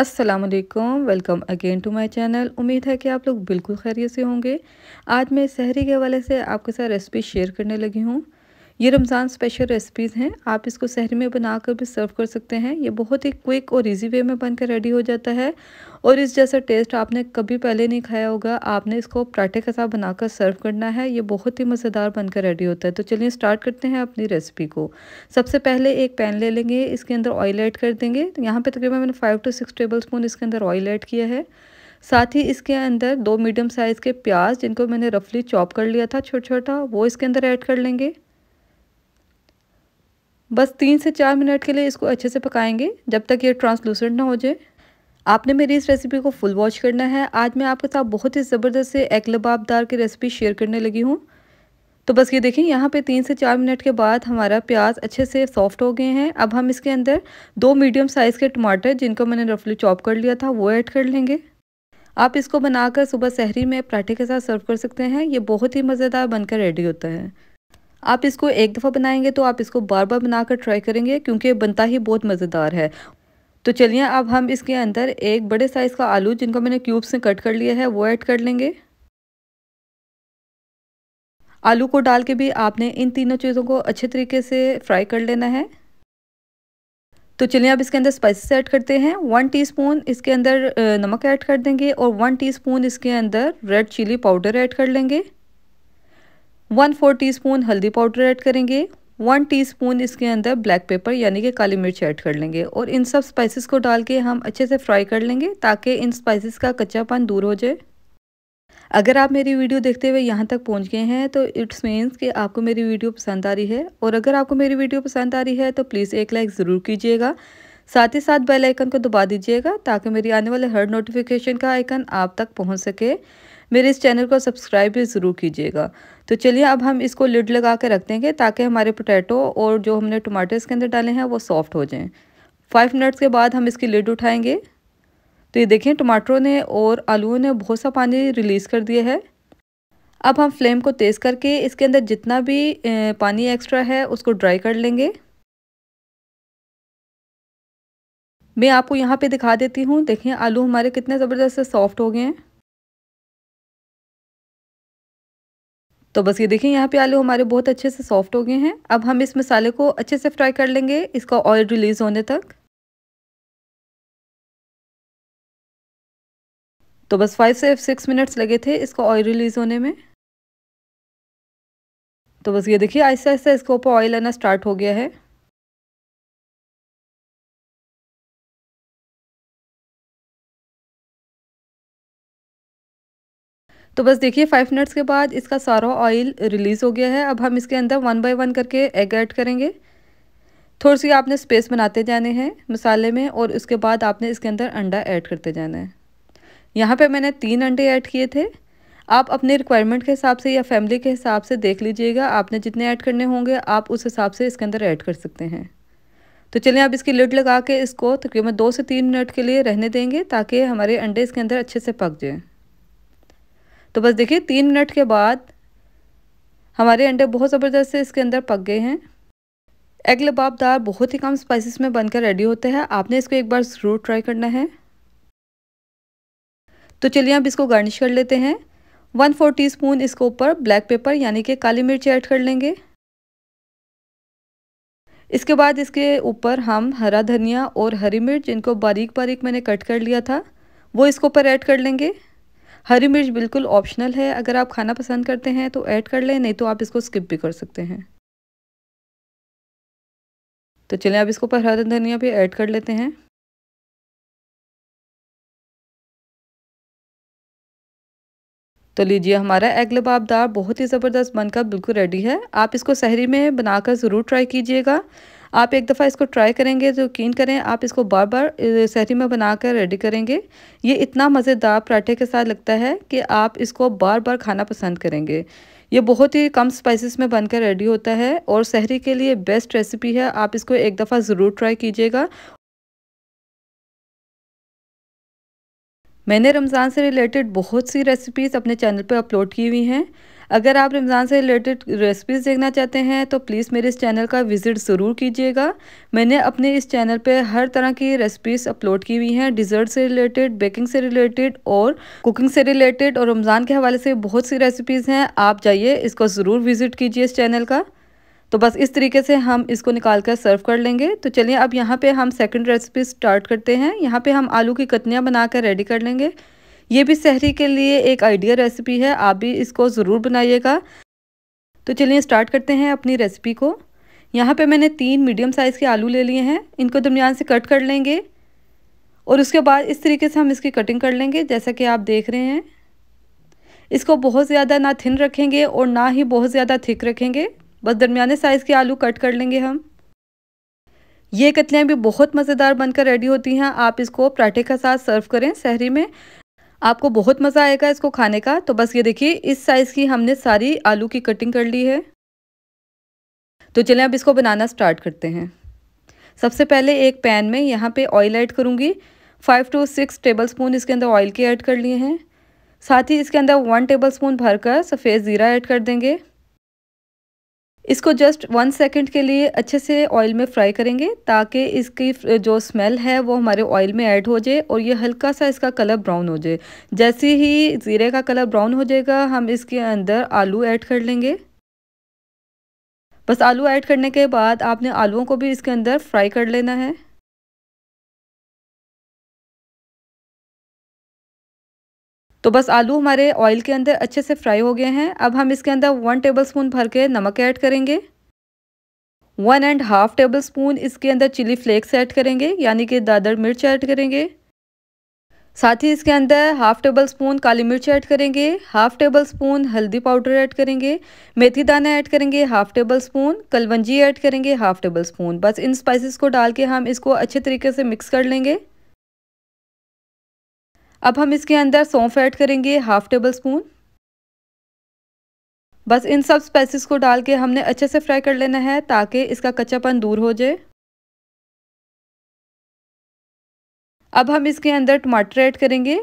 अस्सलाम वालेकुम welcome again to my channel उम्मीद है कि आप लोग बिल्कुल खैरियत से होंगे आज मैं सहरी के हवाले से आपके साथ रेसिपी शेयर करने लगी हूँ ये रमज़ान स्पेशल रेसिपीज़ हैं आप इसको शहर में बनाकर भी सर्व कर सकते हैं ये बहुत ही क्विक और इजी वे में बनकर रेडी हो जाता है और इस जैसा टेस्ट आपने कभी पहले नहीं खाया होगा आपने इसको पराठे के साथ बनाकर सर्व करना है ये बहुत ही मज़ेदार बनकर रेडी होता है तो चलिए स्टार्ट करते हैं अपनी रेसिपी को सबसे पहले एक पैन ले लेंगे इसके अंदर ऑयल ऐड कर देंगे यहाँ पर तकरीबन मैंने five two six tablespoon इसके अंदर ऑयल ऐड किया है साथ ही इसके अंदर दो मीडियम साइज़ के प्याज जिनको मैंने रफली चॉप कर लिया था छोटा छोटा वो इसके अंदर ऐड कर लेंगे बस तीन से चार मिनट के लिए इसको अच्छे से पकाएंगे जब तक ये ट्रांसलूसेंट ना हो जाए आपने मेरी इस रेसिपी को फुल वॉच करना है आज मैं आपके साथ बहुत ही ज़बरदस्त से एक लबाबदार की रेसिपी शेयर करने लगी हूँ तो बस ये देखें यहाँ पे तीन से चार मिनट के बाद हमारा प्याज अच्छे से सॉफ्ट हो गए हैं अब हम इसके अंदर दो मीडियम साइज़ के टमाटर जिनको मैंने रफली चॉप कर लिया था वो ऐड कर लेंगे आप इसको बनाकर सुबह सहरी में पराठे के साथ सर्व कर सकते हैं ये बहुत ही मज़ेदार बनकर रेडी होता है आप इसको एक दफ़ा बनाएंगे तो आप इसको बार बार बनाकर ट्राई करेंगे क्योंकि बनता ही बहुत मज़ेदार है तो चलिए अब हम इसके अंदर एक बड़े साइज़ का आलू जिनको मैंने क्यूब्स में कट कर लिया है वो ऐड कर लेंगे आलू को डाल के भी आपने इन तीनों चीज़ों को अच्छे तरीके से फ्राई कर लेना है तो चलिए अब इसके अंदर स्पाइसेस ऐड करते हैं वन टीस्पून इसके अंदर नमक ऐड कर देंगे और वन टीस्पून इसके अंदर रेड चिली पाउडर ऐड कर लेंगे वन फोर स्पून हल्दी पाउडर ऐड करेंगे वन टीस्पून इसके अंदर ब्लैक पेपर यानी कि काली मिर्च ऐड कर लेंगे और इन सब स्पाइसेस को डाल के हम अच्छे से फ्राई कर लेंगे ताकि इन स्पाइसेस का कच्चापन दूर हो जाए अगर आप मेरी वीडियो देखते हुए यहाँ तक पहुँच गए हैं तो इट्स मीन्स कि आपको मेरी वीडियो पसंद आ रही है और अगर आपको मेरी वीडियो पसंद आ रही है तो प्लीज़ एक लाइक ज़रूर कीजिएगा साथ ही साथ बेल आइकन को दबा दीजिएगा ताकि मेरी आने वाले हर नोटिफिकेशन का आइकन आप तक पहुँच सके मेरे इस चैनल को सब्सक्राइब भी ज़रूर कीजिएगा तो चलिए अब हम इसको लिड लगा के रख देंगे ताकि हमारे पोटैटो और जो हमने टमाटर इसके अंदर डाले हैं वो सॉफ्ट हो जाएँ फाइव मिनट्स के बाद हम इसकी लिड उठाएँगे तो ये देखें टमाटरों ने और आलुओं ने बहुत सा पानी रिलीज़ कर दिया है अब हम फ्लेम को तेज़ करके इसके अंदर जितना भी पानी एक्स्ट्रा है उसको ड्राई कर लेंगे मैं आपको यहाँ पे दिखा देती हूँ देखें आलू हमारे कितने ज़बरदस्त से सॉफ्ट हो गए हैं तो बस ये देखें यहाँ पे आलू हमारे बहुत अच्छे से सॉफ्ट हो गए हैं अब हम इस मसाले को अच्छे से फ्राई कर लेंगे इसका ऑयल रिलीज़ होने तक तो बस फाइव से सिक्स मिनट्स लगे थे इसका ऑयल रिलीज़ होने में तो बस ये देखिए आहिस्ता आहिस्ता इसके ऊपर ऑयल आना स्टार्ट हो गया है तो बस देखिए फाइव मिनट्स के बाद इसका सारा ऑयल रिलीज़ हो गया है अब हम इसके अंदर वन बाय वन करके एग ऐड करेंगे थोड़ी सी आपने स्पेस बनाते जाने हैं मसाले में और उसके बाद आपने इसके अंदर अंडा ऐड करते जाना है यहाँ पे मैंने तीन अंडे ऐड किए थे आप अपने रिक्वायरमेंट के हिसाब से या फैमिली के हिसाब से देख लीजिएगा आपने जितने ऐड करने होंगे आप उस हिसाब से इसके अंदर ऐड कर सकते हैं तो चलिए आप इसकी लिड लगा के इसको तकरीबन दो से तीन मिनट के लिए रहने देंगे ताकि हमारे अंडे इसके अंदर अच्छे से पक जाएँ तो बस देखिए तीन मिनट के बाद हमारे अंडे बहुत ज़बरदस्त से इसके अंदर पक गए हैं एग लबाब बहुत ही कम स्पाइसेस में बनकर रेडी होते हैं आपने इसको एक बार ज़रूर ट्राई करना है तो चलिए अब इसको गार्निश कर लेते हैं वन फोर टी स्पून इसके ऊपर ब्लैक पेपर यानी कि काली मिर्च ऐड कर लेंगे इसके बाद इसके ऊपर हम हरा धनिया और हरी मिर्च जिनको बारीक बारीक मैंने कट कर लिया था वो इसके ऊपर ऐड कर लेंगे हरी मिर्च बिल्कुल ऑप्शनल है अगर आप खाना पसंद करते हैं तो ऐड कर लें नहीं तो आप इसको स्किप भी कर सकते हैं तो चलें आप इसको पर हरा धनिया भी ऐड कर लेते हैं तो लीजिए हमारा एग लबाबदार बहुत ही ज़बरदस्त बनकर बिल्कुल रेडी है आप इसको शहरी में बनाकर ज़रूर ट्राई कीजिएगा आप एक दफ़ा इसको ट्राई करेंगे तो यकीन करें आप इसको बार बार सहरी में बनाकर रेडी करेंगे ये इतना मज़ेदार पराठे के साथ लगता है कि आप इसको बार बार खाना पसंद करेंगे ये बहुत ही कम स्पाइसेस में बनकर रेडी होता है और सहरी के लिए बेस्ट रेसिपी है आप इसको एक दफ़ा ज़रूर ट्राई कीजिएगा मैंने रमज़ान से रिलेटेड बहुत सी रेसिपीज़ अपने चैनल पर अपलोड की हुई हैं अगर आप रमज़ान से रिलेटेड रेसिपीज़ देखना चाहते हैं तो प्लीज़ मेरे इस चैनल का विज़िट ज़रूर कीजिएगा मैंने अपने इस चैनल पर हर तरह की रेसिपीज़ अपलोड की हुई हैं डिज़र्ट से रिलेटेड बेकिंग से रिलेटेड और कुकिंग से रिलेटेड और रमज़ान के हवाले से बहुत सी रेसिपीज़ हैं आप जाइए इसको ज़रूर विज़िट कीजिए इस चैनल का तो बस इस तरीके से हम इसको निकाल कर सर्व कर लेंगे तो चलिए अब यहाँ पे हम सेकंड रेसिपी स्टार्ट करते हैं यहाँ पे हम आलू की कतनियाँ बना कर रेडी कर लेंगे ये भी सहरी के लिए एक आइडिया रेसिपी है आप भी इसको ज़रूर बनाइएगा तो चलिए स्टार्ट करते हैं अपनी रेसिपी को यहाँ पे मैंने तीन मीडियम साइज़ के आलू ले लिए हैं इनको दरमियान तो से कट कर लेंगे और उसके बाद इस तरीके से हम इसकी कटिंग कर लेंगे जैसा कि आप देख रहे हैं इसको बहुत ज़्यादा ना थिन रखेंगे और ना ही बहुत ज़्यादा थिक रखेंगे बस दरमियाने साइज़ के आलू कट कर लेंगे हम ये कतलियाँ भी बहुत मज़ेदार बनकर रेडी होती हैं आप इसको पराठे के साथ सर्व करें शहरी में आपको बहुत मज़ा आएगा इसको खाने का तो बस ये देखिए इस साइज़ की हमने सारी आलू की कटिंग कर ली है तो चलें अब इसको बनाना स्टार्ट करते हैं सबसे पहले एक पैन में यहाँ पे ऑयल ऐड करूँगी five two six tablespoon इसके अंदर ऑयल के ऐड कर लिए हैं साथ ही इसके अंदर वन टेबल स्पून भरकर सफ़ेद ज़ीरा ऐड कर देंगे इसको जस्ट वन सेकंड के लिए अच्छे से ऑयल में फ्राई करेंगे ताकि इसकी जो स्मेल है वो हमारे ऑयल में ऐड हो जाए और ये हल्का सा इसका कलर ब्राउन हो जाए जैसे ही ज़ीरे का कलर ब्राउन हो जाएगा हम इसके अंदर आलू ऐड कर लेंगे बस आलू ऐड करने के बाद आपने आलूओं को भी इसके अंदर फ्राई कर लेना है तो बस आलू हमारे ऑयल के अंदर अच्छे से फ्राई हो गए हैं अब हम इसके अंदर वन टेबल स्पून भर के नमक ऐड करेंगे one and half tablespoon इसके अंदर चिली फ्लेक्स ऐड करेंगे यानी कि दादर मिर्च ऐड करेंगे साथ ही इसके अंदर हाफ टेबल स्पून काली मिर्च ऐड करेंगे हाफ टेबल स्पून हल्दी पाउडर ऐड करेंगे मेथी दाना ऐड करेंगे हाफ टेबल स्पून कलवंजी ऐड करेंगे हाफ टेबल स्पून बस इन स्पाइसेस को डाल के हम इसको अच्छे तरीके से मिक्स कर लेंगे अब हम इसके अंदर सौंफ ऐड करेंगे हाफ टेबल स्पून बस इन सब स्पाइसेस को डाल के हमने अच्छे से फ्राई कर लेना है ताकि इसका कच्चापन दूर हो जाए अब हम इसके अंदर टमाटर ऐड करेंगे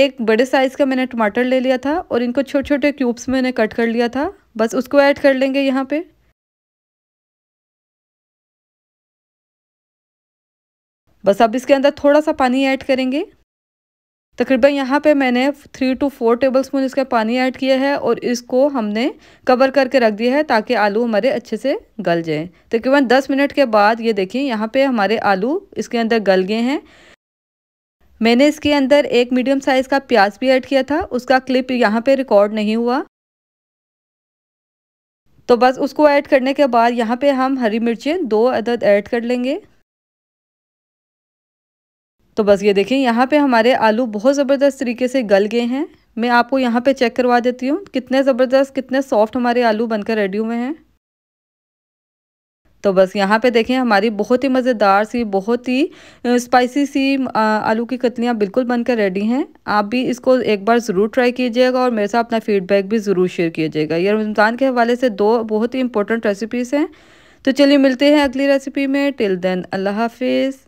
एक बड़े साइज़ का मैंने टमाटर ले लिया था और इनको छोटे छोटे क्यूब्स में मैंने कट कर लिया था बस उसको ऐड कर लेंगे यहाँ पे बस अब इसके अंदर थोड़ा सा पानी ऐड करेंगे तकरीबन यहाँ पे मैंने three two four tablespoon इसका पानी ऐड किया है और इसको हमने कवर करके रख दिया है ताकि आलू हमारे अच्छे से गल जाएँ तकरीबन दस मिनट के बाद ये देखिए यहाँ पे हमारे आलू इसके अंदर गल गए हैं मैंने इसके अंदर एक मीडियम साइज़ का प्याज भी ऐड किया था उसका क्लिप यहाँ पे रिकॉर्ड नहीं हुआ तो बस उसको ऐड करने के बाद यहाँ पे हम हरी मिर्चें दो अदद ऐड कर लेंगे तो बस ये देखें यहाँ पे हमारे आलू बहुत ज़बरदस्त तरीके से गल गए हैं मैं आपको यहाँ पे चेक करवा देती हूँ कितने ज़बरदस्त कितने सॉफ्ट हमारे आलू बनकर रेडी हुए हैं तो बस यहाँ पे देखें हमारी बहुत ही मज़ेदार सी बहुत ही स्पाइसी सी आलू की कतलियाँ बिल्कुल बनकर रेडी हैं आप भी इसको एक बार ज़रूर ट्राई कीजिएगा और मेरे साथ अपना फीडबैक भी ज़रूर शेयर कीजिएगा ये रमज़ान के हवाले से दो बहुत ही इंपॉर्टेंट रेसिपीज़ हैं तो चलिए मिलते हैं अगली रेसिपी में टिल देन अल्लाह हाफिज़